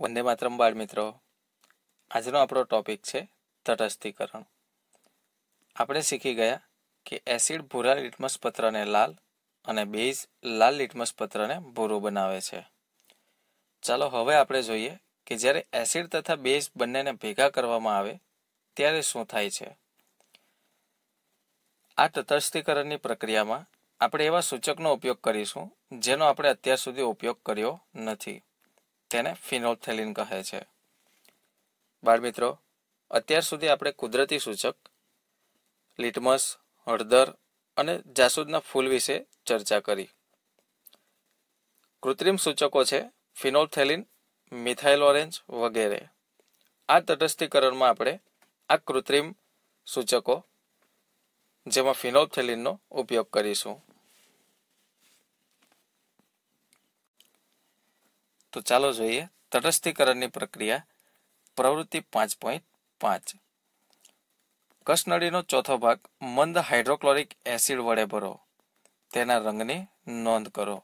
વંદે માત્રમ બાળ મિત્રો આજનો આપણો ટોપિક છે તટસ્થીકરણ આપણે શીખી ગયા કે એસિડ ભૂરા લિટમસ પત્રને લાલ અને બેઝ લાલ લિટમસ પત્રને ભૂરો બનાવે છે ચાલો હવે આપણે જોઈએ કે જ્યારે એસિડ તથા બેઝ બંનેને ભેગા કરવામાં આવે ત્યારે શું થાય છે આ તટસ્થીકરણની પ્રક્રિયામાં આપણે એવા સૂચકનો ઉપયોગ કરીશું જેનો આપણે અત્યાર સુધી ઉપયોગ કર્યો નથી તેને ફિનોથેલિન કહે છે બાળમિત્રો અત્યાર સુધી આપણે કુદરતી સૂચક લિટમસ હળદર અને જાસૂદના ફૂલ વિશે ચર્ચા કરી કૃત્રિમ સૂચકો છે ફિનોલ્ફેલિન મિથાઇલ ઓરેન્જ વગેરે આ તટસ્થીકરણમાં આપણે આ કૃત્રિમ સૂચકો જેમાં ફિનોલ્ફેલિનનો ઉપયોગ કરીશું તો ચાલો જોઈએ તટસ્થીકરણની પ્રક્રિયા પ્રવૃત્તિ પાંચ પોઈન્ટ પાંચ કસનળીનો ચોથો ભાગ મંદ હાઇડ્રોક્લોરિક એસિડ વડે ભરો તેના રંગની નોંધ કરો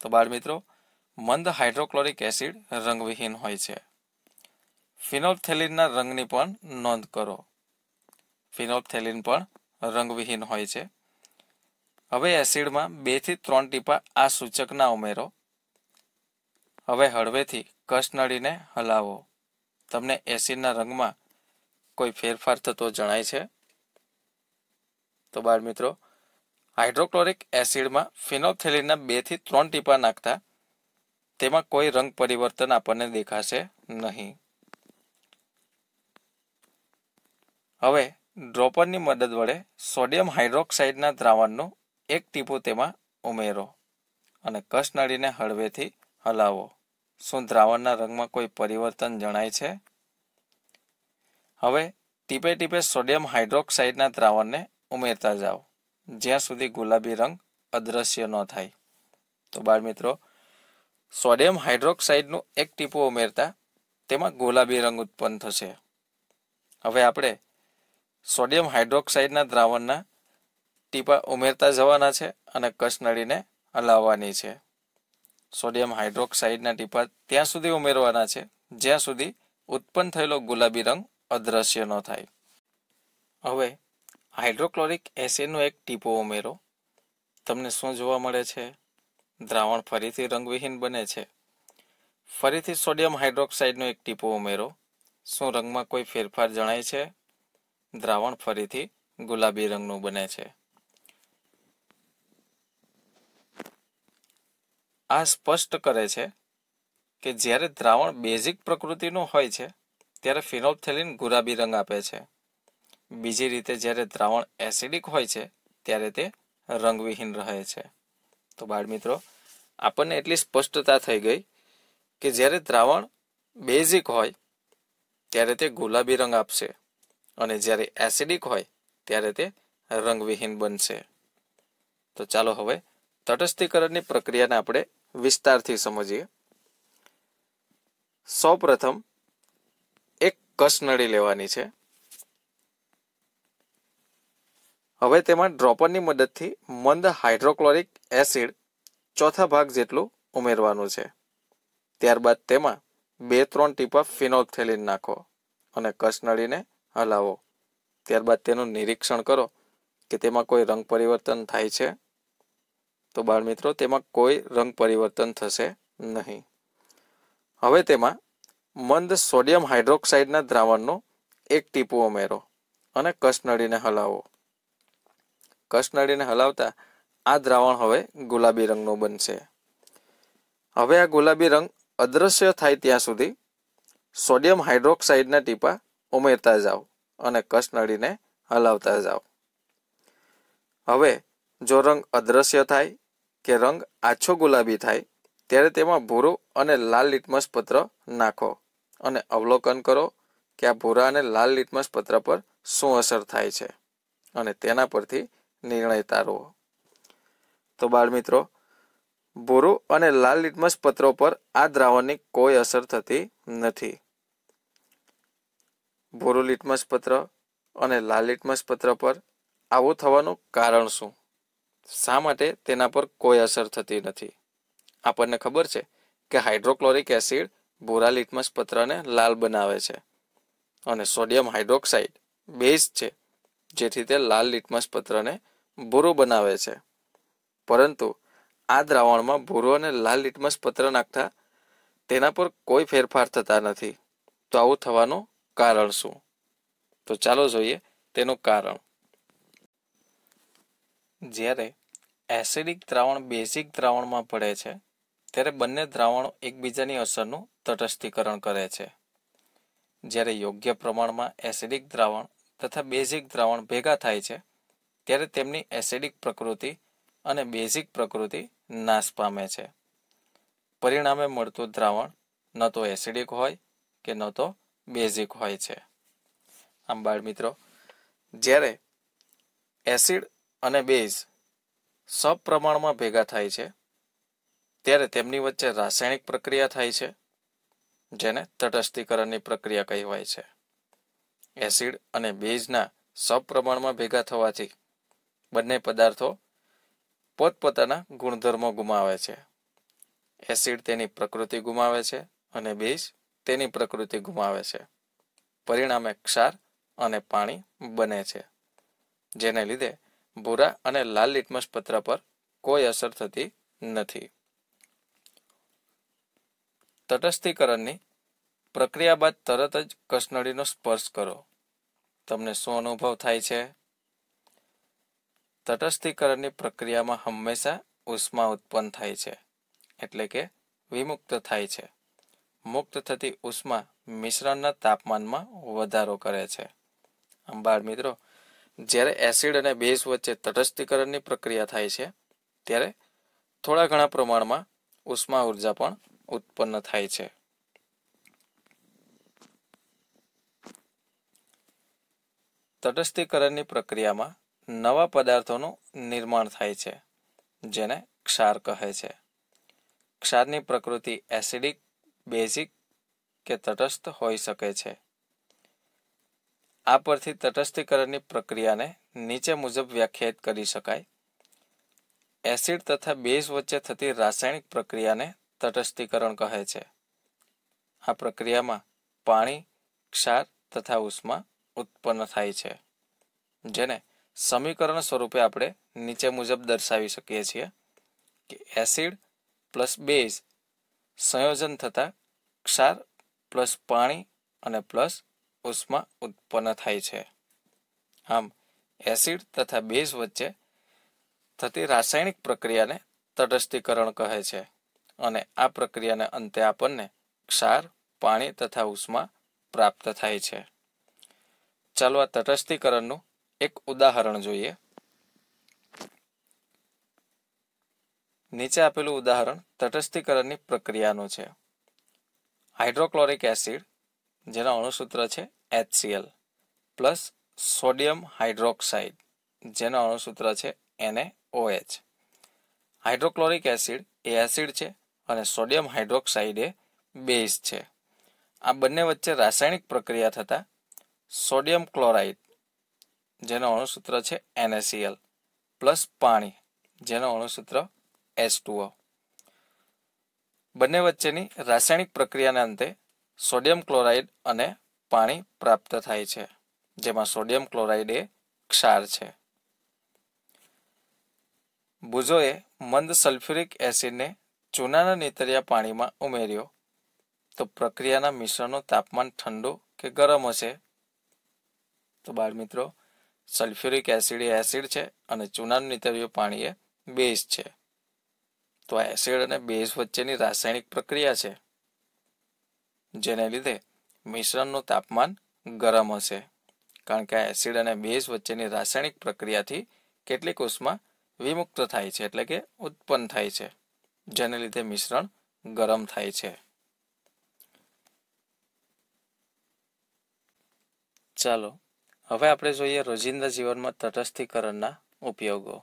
તો બાળમિત્રો મંદ હાઇડ્રોક્લોરિક એસિડ રંગવિહીન હોય છે ફિનોલ્ફથેલિનના રંગની પણ નોંધ કરો ફિનોલ્ફથેલિન પણ રંગવિહીન હોય છે હવે એસિડમાં બેથી ત્રણ ટીપા આ સૂચકના ઉમેરો હવે હળવેથી કસનળીને હલાવો તમને એસિડના રંગમાં કોઈ ફેરફાર થતો જણાય છે તો બાળ મિત્રો હાઇડ્રોક્લોરિક એસિડમાં ફિનોપ્થેલિનના બેથી ત્રણ ટીપા નાખતા તેમાં કોઈ રંગ પરિવર્તન આપણને દેખાશે નહીં હવે ડ્રોપરની મદદ વડે સોડિયમ હાઇડ્રોક્સાઇડના દ્રાવણનું એક ટીપું તેમાં ઉમેરો અને કસનળીને હળવેથી હલાવો શું દ્રાવણના રંગમાં કોઈ પરિવર્તન જણાય છે હવે ટીપે ટીપે સોડિયમ હાઇડ્રોક્સાઇડના દ્રાવણને ઉમેરતા જાઓ જ્યાં સુધી ગુલાબી રંગ અદ્રશ્ય ન થાય તો બાળ મિત્રો સોડિયમ હાઇડ્રોક્સાઇડનું એક ટીપું ઉમેરતા તેમાં ગુલાબી રંગ ઉત્પન્ન થશે હવે આપણે સોડિયમ હાઇડ્રોક્સાઇડના દ્રાવણના ટીપા ઉમેરતા જવાના છે અને કસનળીને હલાવવાની છે સોડિયમ હાઇડ્રોક્સાઇડના ટીપા ત્યાં સુધી ઉમેરવાના છે જ્યાં સુધી ઉત્પન્ન થયેલો ગુલાબી રંગ અદ્રશ્ય ન થાય હવે હાઇડ્રોક્લોરિક એસિડનો એક ટીપો ઉમેરો તમને શું જોવા મળે છે દ્રાવણ ફરીથી રંગવિહીન બને છે ફરીથી સોડિયમ હાઇડ્રોક્સાઇડનો એક ટીપો ઉમેરો શું રંગમાં કોઈ ફેરફાર જણાય છે દ્રાવણ ફરીથી ગુલાબી રંગનું બને છે આ સ્પષ્ટ કરે છે કે જ્યારે દ્રાવણ બેઝિક પ્રકૃતિનું હોય છે ત્યારે ફિનોપથેલિન ગુલાબી રંગ આપે છે બીજી રીતે જ્યારે દ્રાવણ એસિડિક હોય છે ત્યારે તે રંગવિહીન રહે છે તો બાળમિત્રો આપણને એટલી સ્પષ્ટતા થઈ ગઈ કે જ્યારે દ્રાવણ બેઝિક હોય ત્યારે તે ગુલાબી રંગ આપશે અને જ્યારે એસિડિક હોય ત્યારે તે રંગવિહીન બનશે તો ચાલો હવે તટસ્થીકરણની પ્રક્રિયાને આપણે વિસ્તારથી સમજીએ સૌપ્રથમ એક કસનળી લેવાની છે હવે તેમાં ડ્રોપરની મદદથી મંદ હાઇડ્રોક્લોરિક એસિડ ચોથા ભાગ જેટલું ઉમેરવાનું છે ત્યારબાદ તેમાં બે ત્રણ ટીપા ફિનોલ્ફથેલિન નાખો અને કસનળીને હલાવો ત્યારબાદ તેનું નિરીક્ષણ કરો કે તેમાં કોઈ રંગ પરિવર્તન થાય છે તો બાળ મિત્રો તેમાં કોઈ રંગ પરિવર્તન થશે નહીં હવે તેમાં મંદ સોડિયમ હાઇડ્રોક્સાઇડના દ્રાવણનો એક ટીપું ઉમેરો અને કસનળીને હલાવો કસનળીને હલાવતા આ દ્રાવણ હવે ગુલાબી રંગનું બનશે હવે આ ગુલાબી રંગ અદ્રશ્ય થાય ત્યાં સુધી સોડિયમ હાઇડ્રોક્સાઇડના ટીપા ઉમેરતા જાઓ અને કસનળીને હલાવતા જાઓ હવે જો રંગ અદ્રશ્ય થાય કે રંગ આછો ગુલાબી થાય ત્યારે તેમાં ભૂરો અને લાલ લીટમસ પત્ર નાખો અને અવલોકન કરો કે આ ભૂરા અને લાલ લીટમસ પત્ર પર શું અસર થાય છે અને તેના પરથી નિર્ણય તારવો તો બાળમિત્રો ભૂરો અને લાલ લીટમસ પત્રો પર આ દ્રાવણની કોઈ અસર થતી નથી ભૂરો લીટમસ પત્ર અને લાલ લીટમસ પત્ર પર આવું થવાનું કારણ શું શા માટે તેના પર કોઈ અસર થતી નથી આપણને ખબર છે કે હાઇડ્રોક્લોરિક એસિડ ભૂરા લિટમસ પત્રને લાલ બનાવે છે અને સોડિયમ હાઇડ્રોક્સાઇડ બેઝ છે જેથી તે લાલ લિટમસ પત્રને ભૂરો બનાવે છે પરંતુ આ દ્રાવણમાં ભૂરો અને લાલ લિટમસ પત્ર નાખતા તેના પર કોઈ ફેરફાર થતા નથી તો આવું થવાનું કારણ શું તો ચાલો જોઈએ તેનું કારણ જ્યારે એસિડિક દ્રાવણ બેઝિક દ્રાવણમાં પડે છે ત્યારે બંને દ્રાવણો એકબીજાની અસરનું તટસ્થીકરણ કરે છે જ્યારે યોગ્ય પ્રમાણમાં એસિડિક દ્રાવણ તથા બેઝિક દ્રાવણ ભેગા થાય છે ત્યારે તેમની એસિડિક પ્રકૃતિ અને બેઝિક પ્રકૃતિ નાશ પામે છે પરિણામે મળતું દ્રાવણ ન તો એસિડિક હોય કે ન તો બેઝિક હોય છે આમ બાળ મિત્રો જ્યારે એસિડ અને બેઝ સપ્રમાણમાં ભેગા થાય છે ત્યારે તેમની વચ્ચે રાસાયણિક પ્રક્રિયા થાય છે જેને તટસ્થીકરણની પ્રક્રિયા કહેવાય છે એસિડ અને બેઝના સપ્રમાણમાં ભેગા થવાથી બંને પદાર્થો પોતપોતાના ગુણધર્મો ગુમાવે છે એસિડ તેની પ્રકૃતિ ગુમાવે છે અને બેઝ તેની પ્રકૃતિ ગુમાવે છે પરિણામે ક્ષાર અને પાણી બને છે જેને લીધે ભૂરા અને લાલ લિટમસ પત્ર પર કોઈ અસર થતી નથી તટસ્થીકરણની પ્રક્રિયા બાદ તરત જ કસનળીનો સ્પર્શ કરો તમને શું અનુભવ થાય છે તટસ્થીકરણની પ્રક્રિયામાં હંમેશા ઉષ્મા ઉત્પન્ન થાય છે એટલે કે વિમુક્ત થાય છે મુક્ત થતી ઉષ્મા મિશ્રણના તાપમાનમાં વધારો કરે છે અંબાર મિત્રો જ્યારે એસિડ અને બેઝ વચ્ચે તટસ્થીકરણની પ્રક્રિયા થાય છે ત્યારે થોડા ઘણા પ્રમાણમાં ઉષ્મા ઉર્જા પણ ઉત્પન્ન થાય છે તટસ્થીકરણની પ્રક્રિયામાં નવા પદાર્થોનું નિર્માણ થાય છે જેને ક્ષાર કહે છે ક્ષારની પ્રકૃતિ એસિડિક બેઝિક કે તટસ્થ હોઈ શકે છે આ પરથી તટસ્થીકરણની પ્રક્રિયાને નીચે મુજબ વ્યાખ્યાયિત કરી શકાય એસિડ તથા બેઝ વચ્ચે થતી રાસાયણિક પ્રક્રિયાને તટસ્થીકરણ કહે છે આ પ્રક્રિયામાં પાણી ક્ષાર તથા ઉષ્મા ઉત્પન્ન થાય છે જેને સમીકરણ સ્વરૂપે આપણે નીચે મુજબ દર્શાવી શકીએ છીએ કે એસિડ પ્લસ બેઝ સંયોજન થતાં ક્ષાર પ્લસ પાણી અને પ્લસ ઉષ્મા ઉત્પન્ન થાય છે આમ એસિડ તથા બેઝ વચ્ચે થતી રાસાયણિક પ્રક્રિયાને તટસ્થીકરણ કહે છે અને આ પ્રક્રિયાને અંતે આપણને ક્ષાર પાણી તથા ઉષ્મા પ્રાપ્ત થાય છે ચાલો આ તટસ્થીકરણનું એક ઉદાહરણ જોઈએ નીચે આપેલું ઉદાહરણ તટસ્થીકરણની પ્રક્રિયાનું છે હાઇડ્રોક્લોરિક એસિડ જેના અણુસૂત્ર છે HCl પ્લસ સોડિયમ હાઇડ્રોક્સાઇડ જેના અણુસૂત્ર છે ઓએચ હાઇડ્રોક્લોરિક એસિડ એ એસિડ છે અને સોડિયમ હાઇડ્રોક્સાઇડ એ બેઝ છે આ બંને વચ્ચે રાસાયણિક પ્રક્રિયા થતાં સોડિયમ ક્લોરાઇડ જેનો અણુસૂત્ર છે એનએસીએલ પ્લસ પાણી જેનો અણુસૂત્ર S2O બંને વચ્ચેની રાસાયણિક પ્રક્રિયાના અંતે સોડિયમ ક્લોરાઇડ અને પાણી પ્રાપ્ત થાય છે જેમાં સોડિયમ ક્લોરાઇડ એ ક્ષાર છે બુઝોએ મંદ સલ્ફ્યુરિક એસિડને ચૂનાના નીતરિયા પાણીમાં ઉમેર્યો તો પ્રક્રિયાના મિશ્રણનું તાપમાન ઠંડુ કે ગરમ હશે તો બાળ મિત્રો સલ્ફ્યુરિક એસિડ એ એસિડ છે અને ચૂનાનું નીતરિયું પાણી એ બેઝ છે તો આ એસિડ અને બેઝ વચ્ચેની રાસાયણિક પ્રક્રિયા છે જેને લીધે મિશ્રણનું તાપમાન ગરમ હશે કારણ કે આ એસિડ અને બેઝ વચ્ચેની રાસાયણિક પ્રક્રિયાથી કેટલીક ઉષ્મા વિમુક્ત થાય છે એટલે કે ઉત્પન્ન થાય છે જેને લીધે મિશ્રણ ગરમ થાય છે ચાલો હવે આપણે જોઈએ રોજિંદા જીવનમાં તટસ્થીકરણના ઉપયોગો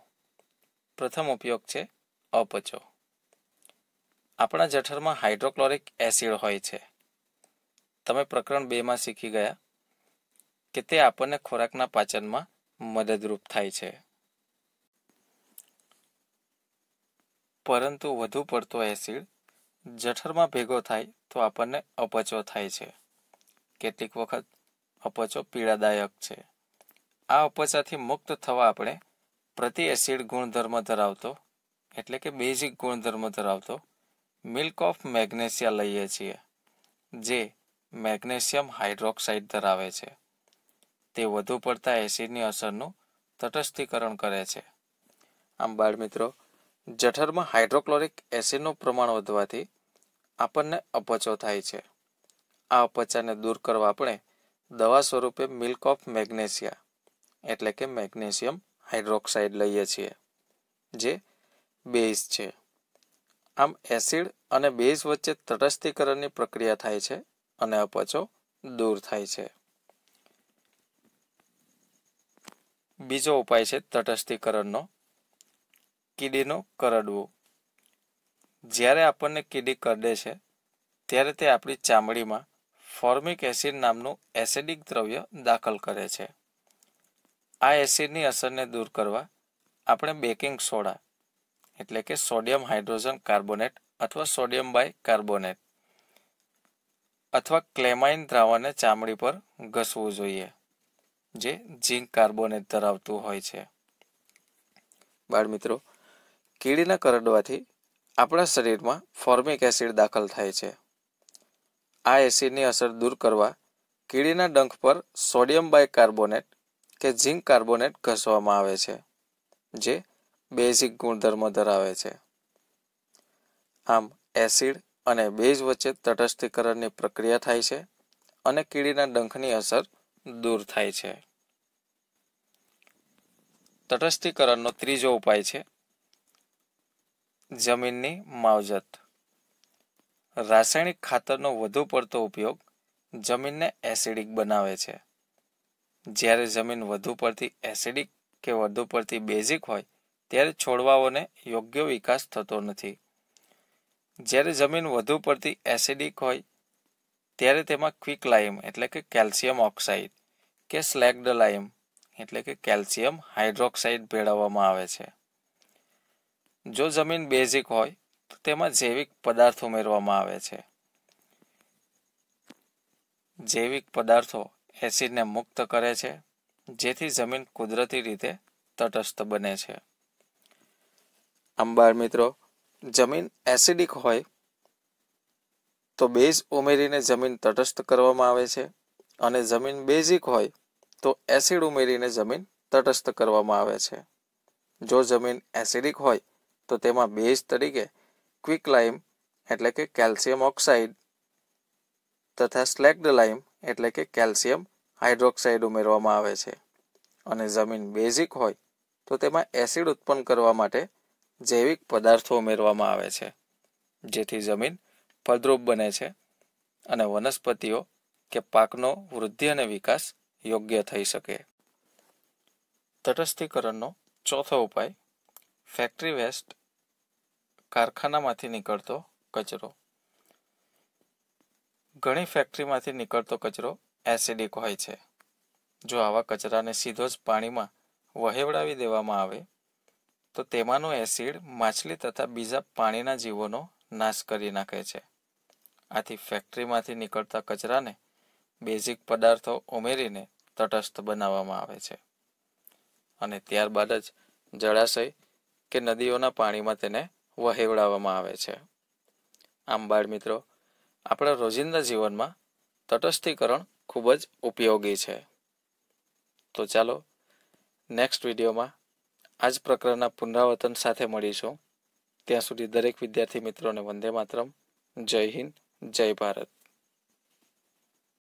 પ્રથમ ઉપયોગ છે અપચો આપણા જઠરમાં હાઇડ્રોક્લોરિક એસિડ હોય છે તમે પ્રકરણ બેમાં શીખી ગયા કે તે આપણને ખોરાકના પાચનમાં મદદરૂપ થાય છે પરંતુ વધુ પડતો એસિડ જઠરમાં ભેગો થાય તો આપણને અપચો થાય છે કેટલીક વખત અપચો પીડાદાયક છે આ અપચાથી મુક્ત થવા આપણે પ્રતિ એસિડ ગુણધર્મ ધરાવતો એટલે કે બેઝિક ગુણધર્મ ધરાવતો મિલ્ક ઓફ મેગ્નેશિયા લઈએ છીએ જે મેગ્નેશિયમ હાઇડ્રોક્સાઇડ ધરાવે છે તે વધુ પડતા એસિડની અસરનું તટસ્થીકરણ કરે છે આમ બાળ મિત્રો જઠરમાં હાઇડ્રોક્લોરિક એસિડનું પ્રમાણ વધવાથી આપણને અપચો થાય છે આ અપચાને દૂર કરવા આપણે દવા સ્વરૂપે મિલ્ક ઓફ મેગ્નેશિયા એટલે કે મેગ્નેશિયમ હાઇડ્રોક્સાઇડ લઈએ છીએ જે બેઝ છે આમ એસિડ અને બેઝ વચ્ચે તટસ્થીકરણની પ્રક્રિયા થાય છે અને અપચો દૂર થાય છે બીજો ઉપાય છે તટસ્થીકરણનો કીડીનો કરડવું જ્યારે આપણને કીડી કરડે છે ત્યારે તે આપણી ચામડીમાં ફોર્મિક એસિડ નામનું એસિડિક દ્રવ્ય દાખલ કરે છે આ એસિડની અસરને દૂર કરવા આપણે બેકિંગ સોડા એટલે કે સોડિયમ હાઇડ્રોજન કાર્બોનેટ અથવા સોડિયમ બાય કાર્બોનેટ અથવા ક્લેમાઇન દ્રાવણને ચામડી પર ઘસવું જોઈએ જે ઝીંક કાર્બોનેટ ધરાવતું હોય છે બાળમિત્રો કીડીના કરડવાથી આપણા શરીરમાં ફોર્મિક એસિડ દાખલ થાય છે આ એસિડની અસર દૂર કરવા કીડીના ડંખ પર સોડિયમ બાયકાર્બોનેટ કે ઝીંક કાર્બોનેટ ઘસવામાં આવે છે જે બેઝિક ગુણધર્મ ધરાવે છે આમ એસિડ અને બેઝ વચ્ચે તટસ્થીકરણની પ્રક્રિયા થાય છે અને કીડીના ડંખની અસર દૂર થાય છે તટસ્થીકરણનો ત્રીજો ઉપાય છે જમીનની માવજત રાસાયણિક ખાતરનો વધુ પડતો ઉપયોગ જમીનને એસિડિક બનાવે છે જ્યારે જમીન વધુ પડતી એસિડિક કે વધુ પડતી બેઝિક હોય ત્યારે છોડવાઓને યોગ્ય વિકાસ થતો નથી જ્યારે જમીન વધુ પડતી એસિડિક હોય ત્યારે તેમાં ક્વિક લાઇમ એટલે કે કેલ્શિયમ ઓક્સાઇડ કે સ્લેગ્ડ લાઇમ એટલે કે કેલ્શિયમ હાઇડ્રોક્સાઇડ ભેળવવામાં આવે છે જો જમીન બેઝિક હોય તો તેમાં જૈવિક પદાર્થ ઉમેરવામાં આવે છે જૈવિક પદાર્થો એસિડને મુક્ત કરે છે જેથી જમીન કુદરતી રીતે તટસ્થ બને છે અંબાર મિત્રો જમીન એસિડિક હોય તો બેઝ ઉમેરીને જમીન તટસ્થ કરવામાં આવે છે અને જમીન બેઝિક હોય તો એસિડ ઉમેરીને જમીન તટસ્થ કરવામાં આવે છે જો જમીન એસિડિક હોય તો તેમાં બેઝ તરીકે ક્વિક લાઇમ એટલે કે કેલ્શિયમ ઓક્સાઇડ તથા સ્લેક્ડ લાઇમ એટલે કે કેલ્શિયમ હાઇડ્રોક્સાઇડ ઉમેરવામાં આવે છે અને જમીન બેઝિક હોય તો તેમાં એસિડ ઉત્પન્ન કરવા માટે જૈવિક પદાર્થો ઉમેરવામાં આવે છે જેથી જમીન ફળદ્રુપ બને છે અને વનસ્પતિઓ કે પાકનો વૃદ્ધિ અને વિકાસ યોગ્ય થઈ શકે તટસ્થીકરણનો ચોથો ઉપાય ફેક્ટરી વેસ્ટ કારખાનામાંથી નીકળતો કચરો ઘણી ફેક્ટરીમાંથી નીકળતો કચરો એસિડિક હોય છે જો આવા કચરાને સીધો જ પાણીમાં વહેવડાવી દેવામાં આવે તો તેમાંનું એસિડ માછલી તથા બીજા પાણીના જીવોનો નાશ કરી નાખે છે આથી ફેક્ટરીમાંથી નીકળતા કચરાને બેઝિક પદાર્થો ઉમેરીને તટસ્થ બનાવવામાં આવે છે અને ત્યારબાદ જ જળાશય કે નદીઓના પાણીમાં તેને વહેવડાવવામાં આવે છે આમ બાળ મિત્રો આપણા રોજિંદા જીવનમાં તટસ્થીકરણ ખૂબ જ ઉપયોગી છે તો ચાલો નેક્સ્ટ વિડીયોમાં આ જ પ્રકરણના પુનરાવર્તન સાથે મળીશું ત્યાં સુધી દરેક વિદ્યાર્થી મિત્રોને વંદે માત્રમ જય હિન્દ જય ભારત